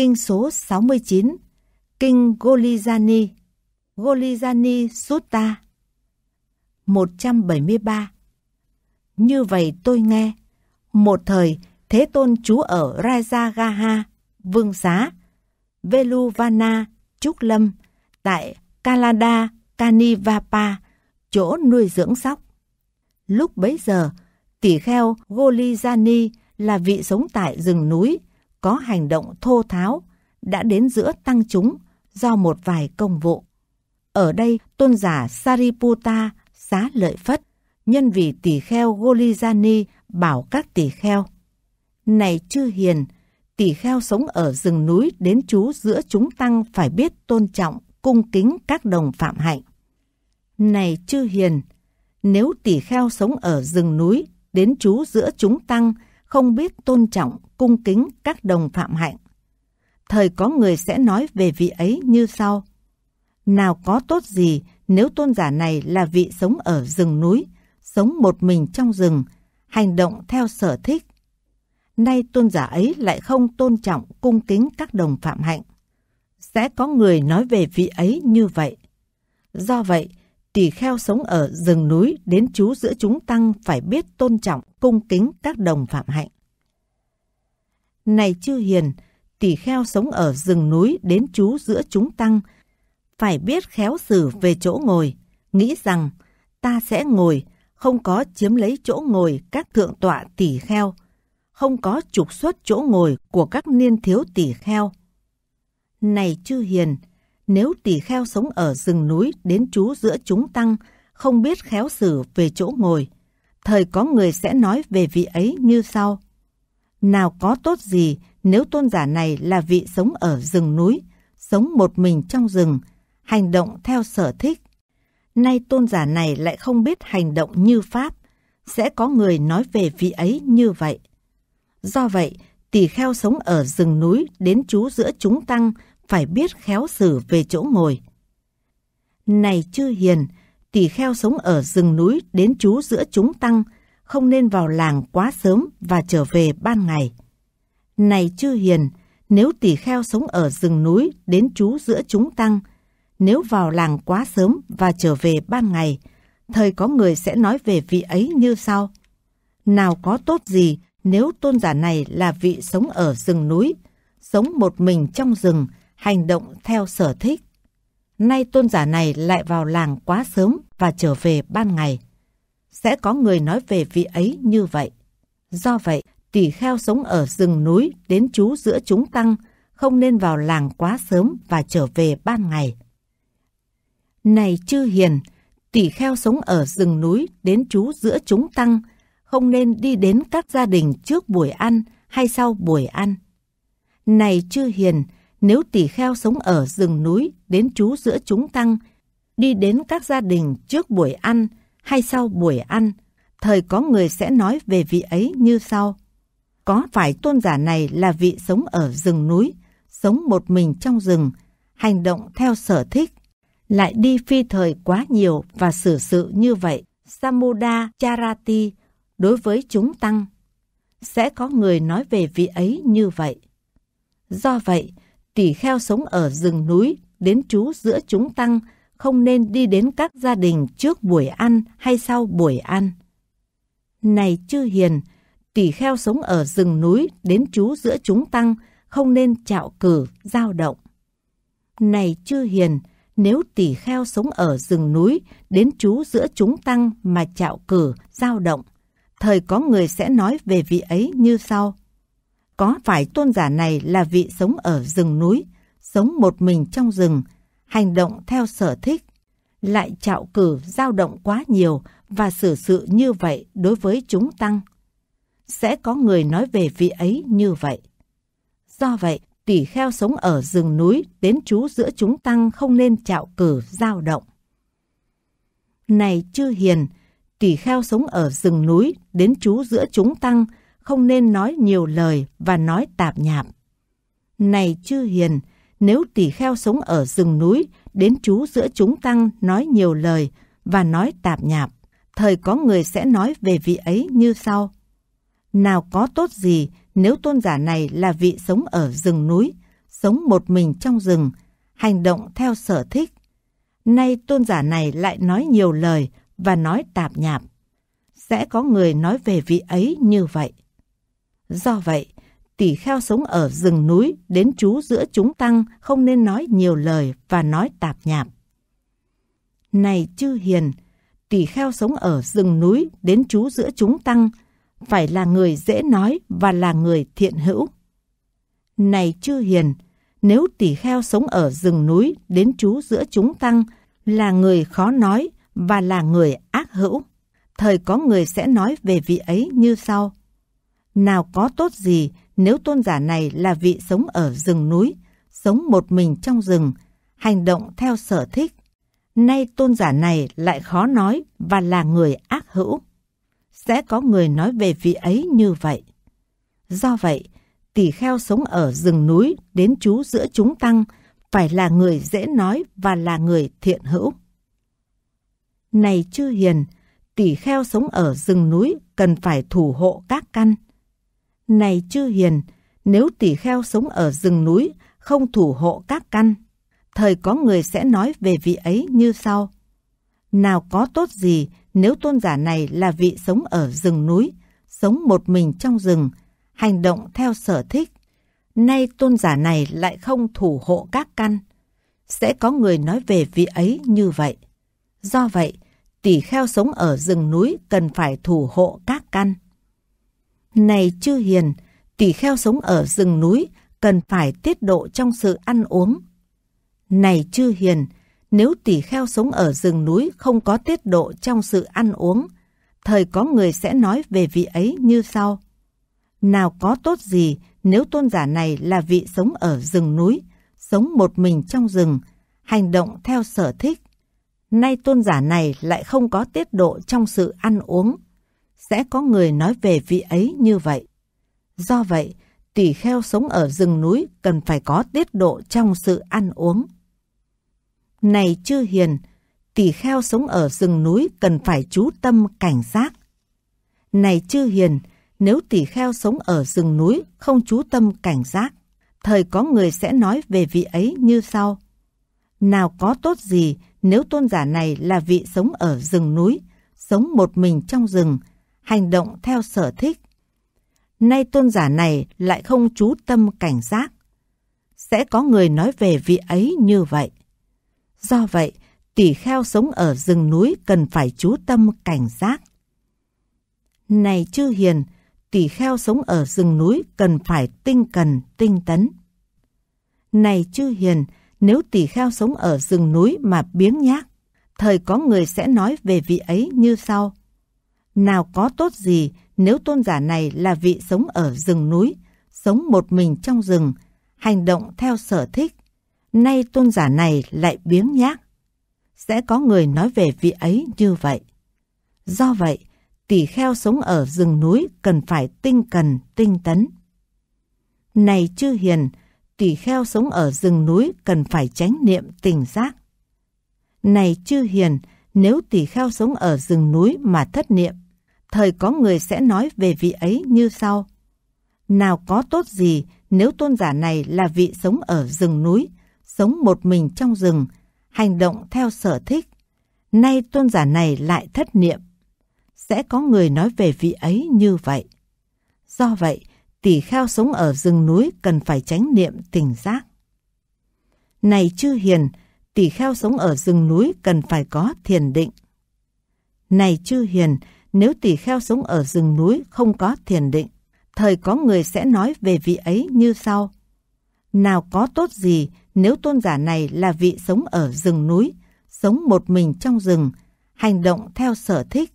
Kinh số 69, Kinh Golijani, Golijani Sutta 173. Như vậy tôi nghe, một thời Thế Tôn trú ở Rajagaha, Vương Xá, Veluvana, Trúc Lâm, tại Kalada, Kanivapa, chỗ nuôi dưỡng sóc. Lúc bấy giờ, tỷ kheo Golijani là vị sống tại rừng núi, có hành động thô tháo đã đến giữa tăng chúng do một vài công vụ. Ở đây tôn giả Sariputta xá lợi phất nhân vì tỳ kheo Golijani bảo các tỳ kheo Này chư hiền, tỳ kheo sống ở rừng núi đến trú giữa chúng tăng phải biết tôn trọng, cung kính các đồng phạm hạnh. Này chư hiền, nếu tỳ kheo sống ở rừng núi đến trú giữa chúng tăng không biết tôn trọng, cung kính các đồng phạm hạnh. Thời có người sẽ nói về vị ấy như sau. Nào có tốt gì nếu tôn giả này là vị sống ở rừng núi, sống một mình trong rừng, hành động theo sở thích. Nay tôn giả ấy lại không tôn trọng, cung kính các đồng phạm hạnh. Sẽ có người nói về vị ấy như vậy. Do vậy, tỳ kheo sống ở rừng núi đến chú giữa chúng tăng phải biết tôn trọng, cung kính các đồng phạm hạnh. Này chư hiền, tỳ kheo sống ở rừng núi đến chú giữa chúng tăng, phải biết khéo xử về chỗ ngồi, nghĩ rằng ta sẽ ngồi, không có chiếm lấy chỗ ngồi các thượng tọa tỳ kheo, không có trục xuất chỗ ngồi của các niên thiếu tỳ kheo. Này chư hiền, nếu tỳ kheo sống ở rừng núi đến chú giữa chúng tăng, không biết khéo xử về chỗ ngồi, thời có người sẽ nói về vị ấy như sau. Nào có tốt gì nếu tôn giả này là vị sống ở rừng núi, sống một mình trong rừng, hành động theo sở thích. Nay tôn giả này lại không biết hành động như Pháp, sẽ có người nói về vị ấy như vậy. Do vậy, tỳ kheo sống ở rừng núi đến chú giữa chúng tăng, phải biết khéo xử về chỗ ngồi. Này chư hiền, tỷ kheo sống ở rừng núi đến trú giữa chúng tăng, không nên vào làng quá sớm và trở về ban ngày. Này chư hiền, nếu tỳ kheo sống ở rừng núi đến trú giữa chúng tăng, nếu vào làng quá sớm và trở về ban ngày, thời có người sẽ nói về vị ấy như sau. Nào có tốt gì nếu tôn giả này là vị sống ở rừng núi, sống một mình trong rừng, hành động theo sở thích. Nay tôn giả này lại vào làng quá sớm và trở về ban ngày. Sẽ có người nói về vị ấy như vậy. Do vậy, tỷ kheo sống ở rừng núi đến trú giữa chúng tăng, không nên vào làng quá sớm và trở về ban ngày. Này chư hiền, tỷ kheo sống ở rừng núi đến trú giữa chúng tăng, không nên đi đến các gia đình trước buổi ăn hay sau buổi ăn. Này chư hiền, nếu tỳ kheo sống ở rừng núi đến trú giữa chúng tăng, đi đến các gia đình trước buổi ăn hay sau buổi ăn, thời có người sẽ nói về vị ấy như sau. Có phải tôn giả này là vị sống ở rừng núi, sống một mình trong rừng, hành động theo sở thích, lại đi phi thời quá nhiều và xử sự như vậy. Samuda Charati đối với chúng tăng. Sẽ có người nói về vị ấy như vậy. Do vậy, tỷ kheo sống ở rừng núi, đến trú giữa chúng tăng, không nên đi đến các gia đình trước buổi ăn hay sau buổi ăn. Này chư hiền, tỷ kheo sống ở rừng núi, đến trú giữa chúng tăng, không nên chạo cử, dao động. Này chư hiền, nếu tỷ kheo sống ở rừng núi, đến trú giữa chúng tăng mà chạo cử, dao động, thời có người sẽ nói về vị ấy như sau có phải tôn giả này là vị sống ở rừng núi, sống một mình trong rừng, hành động theo sở thích, lại trạo cử dao động quá nhiều và xử sự như vậy đối với chúng tăng. Sẽ có người nói về vị ấy như vậy. Do vậy, tỷ kheo sống ở rừng núi đến trú giữa chúng tăng không nên trạo cử dao động. Này chư hiền, tỷ kheo sống ở rừng núi đến trú giữa chúng tăng không nên nói nhiều lời và nói tạp nhạp. Này chư hiền, nếu tỷ kheo sống ở rừng núi, đến chú giữa chúng tăng nói nhiều lời và nói tạp nhạp, thời có người sẽ nói về vị ấy như sau. Nào có tốt gì nếu tôn giả này là vị sống ở rừng núi, sống một mình trong rừng, hành động theo sở thích. Nay tôn giả này lại nói nhiều lời và nói tạp nhạp. Sẽ có người nói về vị ấy như vậy. Do vậy, tỷ kheo sống ở rừng núi đến chú giữa chúng tăng không nên nói nhiều lời và nói tạp nhạp. Này chư hiền, tỷ kheo sống ở rừng núi đến chú giữa chúng tăng, phải là người dễ nói và là người thiện hữu. Này chư hiền, nếu tỷ kheo sống ở rừng núi đến chú giữa chúng tăng, là người khó nói và là người ác hữu. Thời có người sẽ nói về vị ấy như sau nào có tốt gì nếu tôn giả này là vị sống ở rừng núi, sống một mình trong rừng, hành động theo sở thích. Nay tôn giả này lại khó nói và là người ác hữu. Sẽ có người nói về vị ấy như vậy. Do vậy, tỷ kheo sống ở rừng núi đến chú giữa chúng tăng phải là người dễ nói và là người thiện hữu. Này chư hiền, tỷ kheo sống ở rừng núi cần phải thủ hộ các căn, này chư hiền, nếu tỷ kheo sống ở rừng núi, không thủ hộ các căn, thời có người sẽ nói về vị ấy như sau. Nào có tốt gì nếu tôn giả này là vị sống ở rừng núi, sống một mình trong rừng, hành động theo sở thích. Nay tôn giả này lại không thủ hộ các căn. Sẽ có người nói về vị ấy như vậy. Do vậy, tỷ kheo sống ở rừng núi cần phải thủ hộ các căn. Này chư hiền, tỷ kheo sống ở rừng núi, cần phải tiết độ trong sự ăn uống. Này chư hiền, nếu tỷ kheo sống ở rừng núi không có tiết độ trong sự ăn uống, thời có người sẽ nói về vị ấy như sau. Nào có tốt gì nếu tôn giả này là vị sống ở rừng núi, sống một mình trong rừng, hành động theo sở thích. Nay tôn giả này lại không có tiết độ trong sự ăn uống sẽ có người nói về vị ấy như vậy. Do vậy, tỷ kheo sống ở rừng núi cần phải có tiết độ trong sự ăn uống. Này chư hiền, tỷ kheo sống ở rừng núi cần phải chú tâm cảnh giác. Này chư hiền, nếu tỷ kheo sống ở rừng núi không chú tâm cảnh giác, thời có người sẽ nói về vị ấy như sau. Nào có tốt gì nếu tôn giả này là vị sống ở rừng núi, sống một mình trong rừng, hành động theo sở thích. Nay tôn giả này lại không chú tâm cảnh giác. Sẽ có người nói về vị ấy như vậy. Do vậy, tỷ kheo sống ở rừng núi cần phải chú tâm cảnh giác. Này chư hiền, tỷ kheo sống ở rừng núi cần phải tinh cần, tinh tấn. Này chư hiền, nếu tỷ kheo sống ở rừng núi mà biếng nhác, thời có người sẽ nói về vị ấy như sau nào có tốt gì nếu tôn giả này là vị sống ở rừng núi, sống một mình trong rừng, hành động theo sở thích. Nay tôn giả này lại biếng nhác. Sẽ có người nói về vị ấy như vậy. Do vậy, tỷ kheo sống ở rừng núi cần phải tinh cần, tinh tấn. Này chư hiền, tỷ kheo sống ở rừng núi cần phải tránh niệm tỉnh giác. Này chư hiền, nếu tỷ kheo sống ở rừng núi mà thất niệm thời có người sẽ nói về vị ấy như sau. Nào có tốt gì nếu tôn giả này là vị sống ở rừng núi, sống một mình trong rừng, hành động theo sở thích. Nay tôn giả này lại thất niệm. Sẽ có người nói về vị ấy như vậy. Do vậy, tỷ kheo sống ở rừng núi cần phải tránh niệm tỉnh giác. Này chư hiền, tỷ kheo sống ở rừng núi cần phải có thiền định. Này chư hiền, nếu tỳ kheo sống ở rừng núi không có thiền định, thời có người sẽ nói về vị ấy như sau. Nào có tốt gì nếu tôn giả này là vị sống ở rừng núi, sống một mình trong rừng, hành động theo sở thích.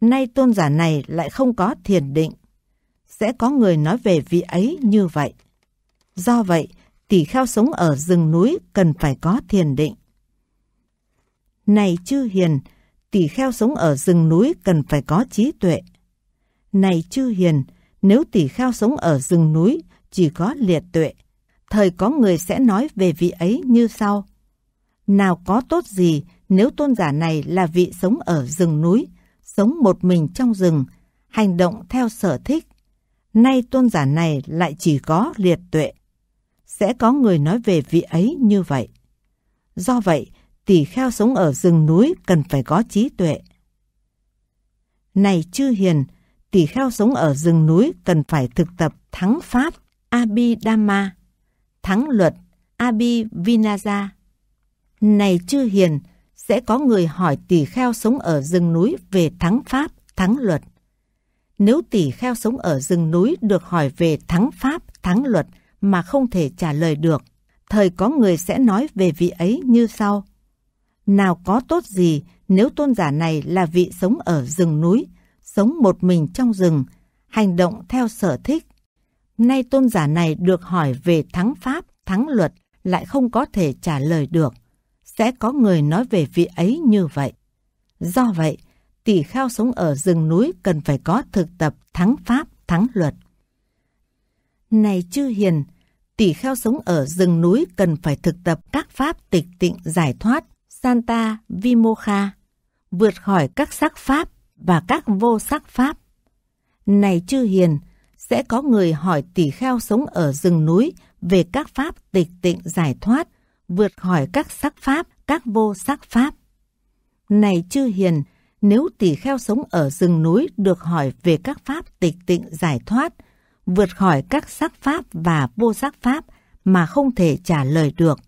Nay tôn giả này lại không có thiền định. Sẽ có người nói về vị ấy như vậy. Do vậy, tỷ kheo sống ở rừng núi cần phải có thiền định. Này chư hiền, tỷ kheo sống ở rừng núi cần phải có trí tuệ. Này chư hiền, nếu tỷ kheo sống ở rừng núi chỉ có liệt tuệ, thời có người sẽ nói về vị ấy như sau. Nào có tốt gì nếu tôn giả này là vị sống ở rừng núi, sống một mình trong rừng, hành động theo sở thích. Nay tôn giả này lại chỉ có liệt tuệ. Sẽ có người nói về vị ấy như vậy. Do vậy, tỷ kheo sống ở rừng núi cần phải có trí tuệ. Này chư hiền, tỷ kheo sống ở rừng núi cần phải thực tập thắng pháp Abhidhamma, thắng luật Abhivinaja. Này chư hiền, sẽ có người hỏi tỷ kheo sống ở rừng núi về thắng pháp, thắng luật. Nếu tỷ kheo sống ở rừng núi được hỏi về thắng pháp, thắng luật mà không thể trả lời được, thời có người sẽ nói về vị ấy như sau nào có tốt gì nếu tôn giả này là vị sống ở rừng núi, sống một mình trong rừng, hành động theo sở thích. Nay tôn giả này được hỏi về thắng pháp, thắng luật lại không có thể trả lời được. Sẽ có người nói về vị ấy như vậy. Do vậy, tỷ khao sống ở rừng núi cần phải có thực tập thắng pháp, thắng luật. Này chư hiền, tỷ kheo sống ở rừng núi cần phải thực tập các pháp tịch tịnh giải thoát, Santa Vimokha, vượt khỏi các sắc pháp và các vô sắc pháp. Này chư hiền, sẽ có người hỏi tỷ kheo sống ở rừng núi về các pháp tịch tịnh giải thoát, vượt khỏi các sắc pháp, các vô sắc pháp. Này chư hiền, nếu tỷ kheo sống ở rừng núi được hỏi về các pháp tịch tịnh giải thoát, vượt khỏi các sắc pháp và vô sắc pháp mà không thể trả lời được,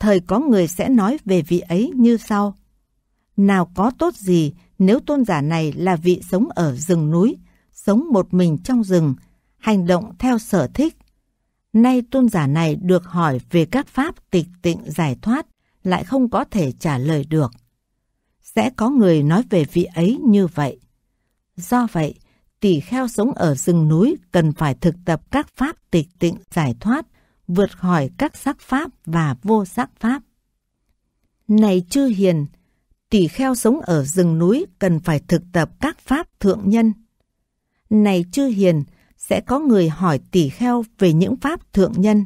thời có người sẽ nói về vị ấy như sau. Nào có tốt gì nếu tôn giả này là vị sống ở rừng núi, sống một mình trong rừng, hành động theo sở thích. Nay tôn giả này được hỏi về các pháp tịch tịnh giải thoát, lại không có thể trả lời được. Sẽ có người nói về vị ấy như vậy. Do vậy, tỷ kheo sống ở rừng núi cần phải thực tập các pháp tịch tịnh giải thoát – vượt khỏi các sắc pháp và vô sắc pháp. Này chư hiền, tỷ kheo sống ở rừng núi cần phải thực tập các pháp thượng nhân. Này chư hiền, sẽ có người hỏi tỷ kheo về những pháp thượng nhân.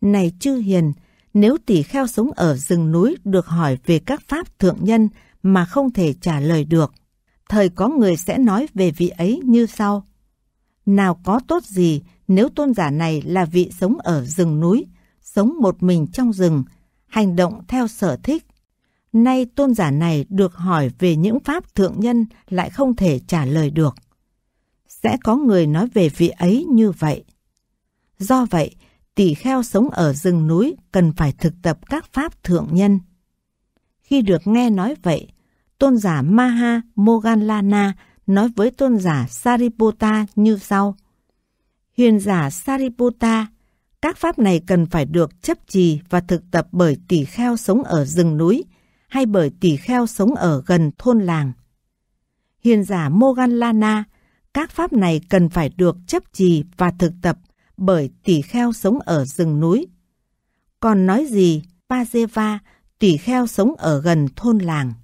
Này chư hiền, nếu tỷ kheo sống ở rừng núi được hỏi về các pháp thượng nhân mà không thể trả lời được, thời có người sẽ nói về vị ấy như sau. Nào có tốt gì nếu tôn giả này là vị sống ở rừng núi, sống một mình trong rừng, hành động theo sở thích. Nay tôn giả này được hỏi về những pháp thượng nhân lại không thể trả lời được. Sẽ có người nói về vị ấy như vậy. Do vậy, tỷ kheo sống ở rừng núi cần phải thực tập các pháp thượng nhân. Khi được nghe nói vậy, tôn giả Maha Moganlana nói với tôn giả Sariputta như sau. Huyền giả Sariputta, các pháp này cần phải được chấp trì và thực tập bởi tỷ kheo sống ở rừng núi hay bởi tỷ kheo sống ở gần thôn làng. Hiền giả Moganlana, các pháp này cần phải được chấp trì và thực tập bởi tỷ kheo sống ở rừng núi. Còn nói gì Pajeva, tỷ kheo sống ở gần thôn làng.